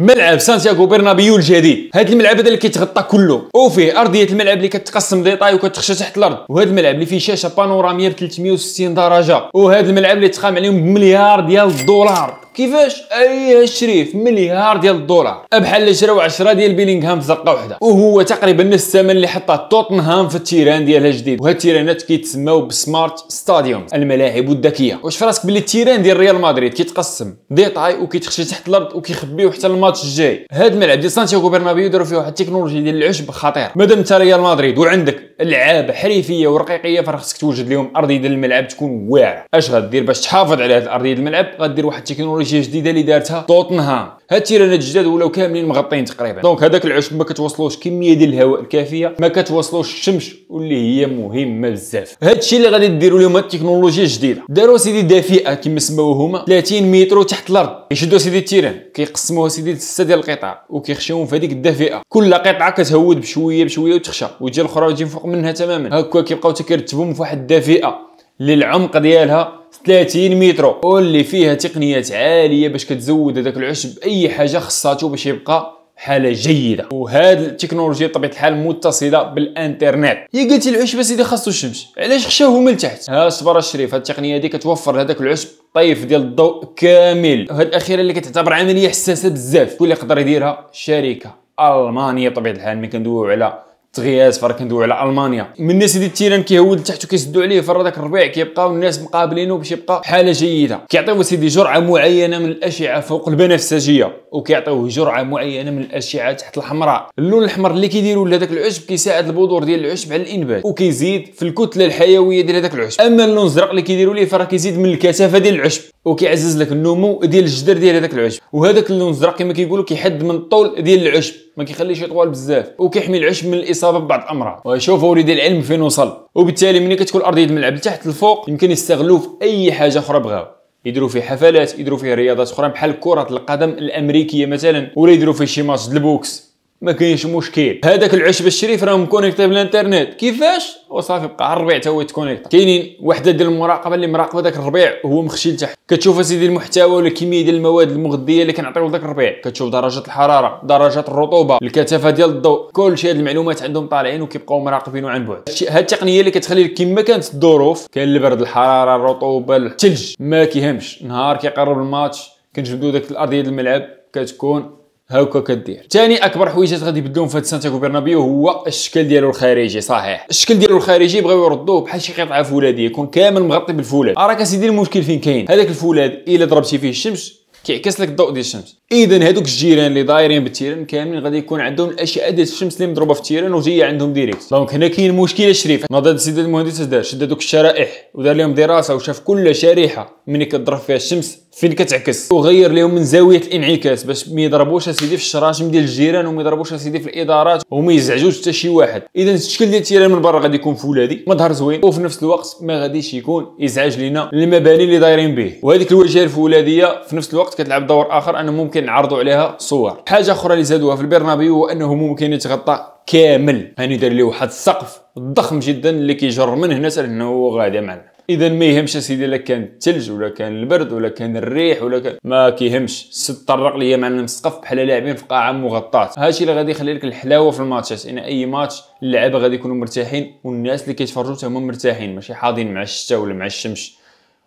ملعب سانتياغو برنابيو الجديد هذا الملعب هذا اللي كيتغطى كله وفيه ارضيه الملعب اللي كتقسم ديطاي وكتخشى تحت الارض وهذا الملعب اللي فيه شاشه بانوراميه ب 360 درجه وهذا الملعب اللي تقام عليهم بمليار ديال الدولار كيفاش اي شريف مليار ديال الدولار بحال اللي شراو 10 ديال بيلينغهام في زقه واحده وهو تقريبا نفس الثمن اللي حطه توتنهام في التيران ديالها الجديد وهاد التيرانات كيتسماو بسمارت ستاديوم الملاعب الذكيه واش فراسك باللي التيران ديال ريال مدريد كيتقسم ديطاي وكيتخشي تحت الارض وكيخبيو حتى الماتش الجاي هاد الملعب ديال سانتياغو برنابيو داروا فيه واحد التكنولوجيا ديال العشب خطير مادام انت ريال مدريد وعندك العاب حريفيه ورقيقيه فراه خصك توجد لهم ارضيه ديال الملعب تكون واعره اش غدير باش تحافظ على هاد الارضيه ديال الملعب غدير واحد التكنولوجي تكنولوجيا جديده اللي دارتها توتنهام هاد التيرانات الجداد ولاو كاملين مغطين تقريبا دونك هذاك العشب ما كتوصلوش كميه ديال الهواء الكافيه ما كتوصلوش الشمس واللي هي مهمه بزاف هاد الشيء اللي غادي ديروا لهم هاد التكنولوجيا الجديده داروا سيدي دافئه آه، كما سماوه هما 30 متر تحت الارض يشدوا سيدي التيران كيقسموها سيدي لسته ديال القطع وكيخشيوهم في هذيك الدافئه كل قطعه كتهود بشويه بشويه وتخشى وتجي الاخرى تجي فوق منها تماما هكا كيبقاو تكرتبهم في واحد الدافئه اللي العمق ديالها 30 متر واللي فيها تقنيات عاليه باش كتزود هذاك العشب اي حاجه خصاتو باش يبقى حاله جيده وهذه التكنولوجيا بطبيعه الحال متصله بالانترنت يا قلتي العشب سيدي خاصو الشمس علاش خشاه من التحت ها صبر الشريف هاد التقنيه هذه كتوفر لهذاك العشب طيف ديال الضوء كامل وهاد الاخيره اللي كتعتبر عمليه حساسه بزاف واللي يقدر يديرها شركه المانيه بطبيعه الحال ملي كندويو على تغياس فرا كندوي على المانيا من الناس اللي التيران كيهود لتحت وكيسدوا عليه فرا داك الربيع كيبقاو الناس مقابلينه باش يبقى حاله جيده كيعطيوه سيدي جرعه معينه من الاشعه فوق البنفسجيه وكيعطيوه جرعه معينه من الاشعه تحت الحمراء اللون الاحمر اللي كيديروا لهذاك العشب كيساعد البذور ديال العشب على الانبات وكيزيد في الكتله الحيويه ديال هذاك العشب اما اللون الازرق اللي كيديروا ليه فرا كيزيد من الكثافه ديال العشب وكيعزز لك النمو ديال الجدر ديال هذاك العشب وهذاك اللون الزرق كما كيقولوا كيحد من الطول ديال العشب ما كيخليش يطول بزاف وكيحمي العشب من الاصابه ببعض الامراض وشوفوا وليدي العلم فين وصل وبالتالي ملي كتكون الارضيه الملعب لتحت الفوق يمكن يستغلوه في اي حاجه اخرى بغاو يديروا فيه حفلات يديروا فيه رياضات اخرى بحال كره القدم الامريكيه مثلا ولا يديروا فيه شي ماتش البوكس ما كاينش مشكل هذاك العشب الشريف راه كونيكتي بالانترنت كيفاش وصافي بقى الربيع حتى هو يتكونيكت كاينين وحده ديال المراقبه اللي مراقبه داك الربيع وهو مخشي لتحت كتشوف اسيدي المحتوى ولا كميه ديال المواد المغذيه اللي كنعطيو لذاك الربيع كتشوف درجه الحراره درجه الرطوبه الكثافه ديال الضوء كلشي هاد المعلومات عندهم طالعين وكيبقاو مراقبين عن بعد هاد التقنيه اللي كتخلي كما كانت الظروف كان البرد الحراره الرطوبه الثلج ما كيهمش نهار كيقرب الماتش كنجبدوا داك الارضيه ديال الملعب كتكون هاكا كدير ثاني اكبر حويجات غادي يبدلوهم في سانتياغو برنابيو هو الشكل ديالو الخارجي صحيح الشكل ديالو الخارجي بغاو يردوه بحال شي قطعه فولاديه يكون كامل مغطي بالفولاذ راك اسيدي المشكل فين كاين هذاك الفولاذ الا ضربتي فيه الشمس كيعكس لك الضوء ديال الشمس اذا هذوك الجيران اللي دايرين بالتيران كاملين غادي يكون عندهم الاشعه ديال الشمس اللي مضروبه في التيران وجايه عندهم ديريكت دونك هنا كاين مشكله شريف نضال السيد المهندس دار شد هذوك الشرائح ودار لهم دراسه وشاف كل شريحه ملي كتضرب فيها الشمس فين كتعكس وغير لهم من زاويه الانعكاس باش ما يضربوش اسيدي في الشراجم ديال الجيران وما يضربوش اسيدي في الادارات وما يزعجوش حتى شي واحد اذا الشكل ديال التيران من برا غادي يكون فولادي مظهر زوين وفي نفس الوقت ما غاديش يكون يزعج لينا المباني اللي دايرين به وهذيك الواجهه الفولاديه في نفس الوقت كتلعب دور اخر ان ممكن نعرضوا عليها صور حاجه اخرى اللي زادوها في البرنابيو هو انه ممكن يتغطى كامل هاني دار ليه واحد السقف ضخم جدا اللي كيجر من هنا حتى هو غادي معنا اذا ما يهمش سيدي الا كان الثلج ولا كان البرد ولا كان الريح ولا كان ما كيهمش طرق ليا مع المسقف بحال لاعبين في قاعه مغطاه هادشي اللي غادي يخلي لك الحلاوه في الماتشات ان اي ماتش اللعابه غادي يكونوا مرتاحين والناس اللي كيتفرجوا حتى هما مرتاحين ماشي حاضين مع الشتاء ولا مع الشمس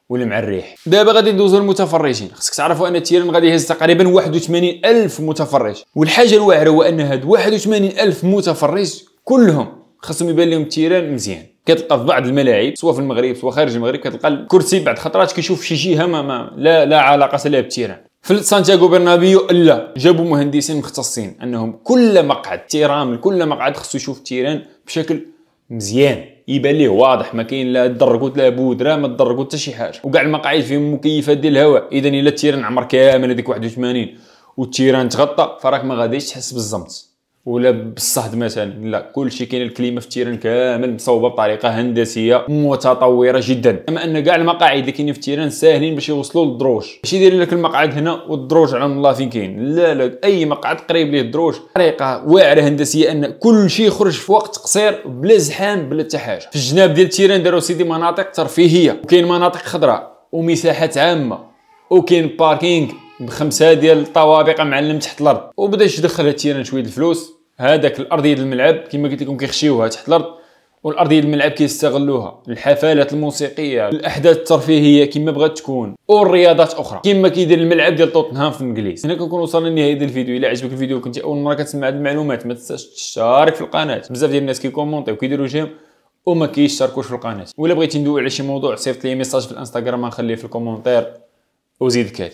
ولا مع الريح دابا غادي ندوزو للمتفرجين خصك تعرفوا ان تيران غادي يهز تقريبا 81 الف متفرج والحاجه الواعره هو ان هاد 81 الف متفرج كلهم خاصهم يبان لهم تيران مزيان كتلقى في بعض الملاعب سواء في المغرب سواء خارج المغرب كتلقى الكرسي بعد خطرات كيشوف شي جهه ما, ما لا لا علاقه لها بالتيران في سانتياغو برنابيو لا جابوا مهندسين مختصين انهم كل مقعد تيران كل مقعد خصو يشوف التيران بشكل مزيان يبان ليه واضح ما كاين لا تضرقوا لا بودره ما تضرقوا حتى شي حاجه وكاع المقاعد فيهم مكيفات ديال الهواء اذا الا التيران عمر كامل هذيك 81 والتيران تغطى فراك ما غاديش تحس بالزمت ولا بصح مثلا لا كلشي كاين الكليمه في التيران كامل مصوبه بطريقه هندسيه متطوره جدا اما ان كاع المقاعد اللي كاينين في التيران ساهلين باش يوصلوا للدروج ماشي يدير لك المقعد هنا والدروج على الله فين كاين لا لا اي مقعد قريب ليه الدروج طريقه واعره هندسيه ان كلشي يخرج في وقت قصير بلا زحام بلا حتى حاجه في الجناب ديال التيران داروا سيدي مناطق ترفيهيه وكاين مناطق خضراء ومساحات عامه وكاين باركينغ بخمسه ديال الطوابق معلم تحت الارض وبدا يدخل التيران شويه الفلوس هذاك الارضيه ديال الملعب كما قلت لكم كيخشيوها تحت الارض والارضيه ديال الملعب كيستغلوها الحفلات الموسيقيه الاحداث الترفيهيه كما بغات تكون والرياضات اخرى كما كيدير الملعب ديال توتنهام في انجليز هنا كنكون وصلنا لنهايه الفيديو الا عجبك الفيديو كنت اول مره كتسمع هاد المعلومات ما تنساش تشارك في القناه بزاف ديال الناس كيكومونطيو وكيديروا جيم وما كيشاركوش في القناه ولا بغيتي ندوي على شي موضوع صيفط لي ميساج في الانستغرام غنخليه في الكومونتير وزيد كاتب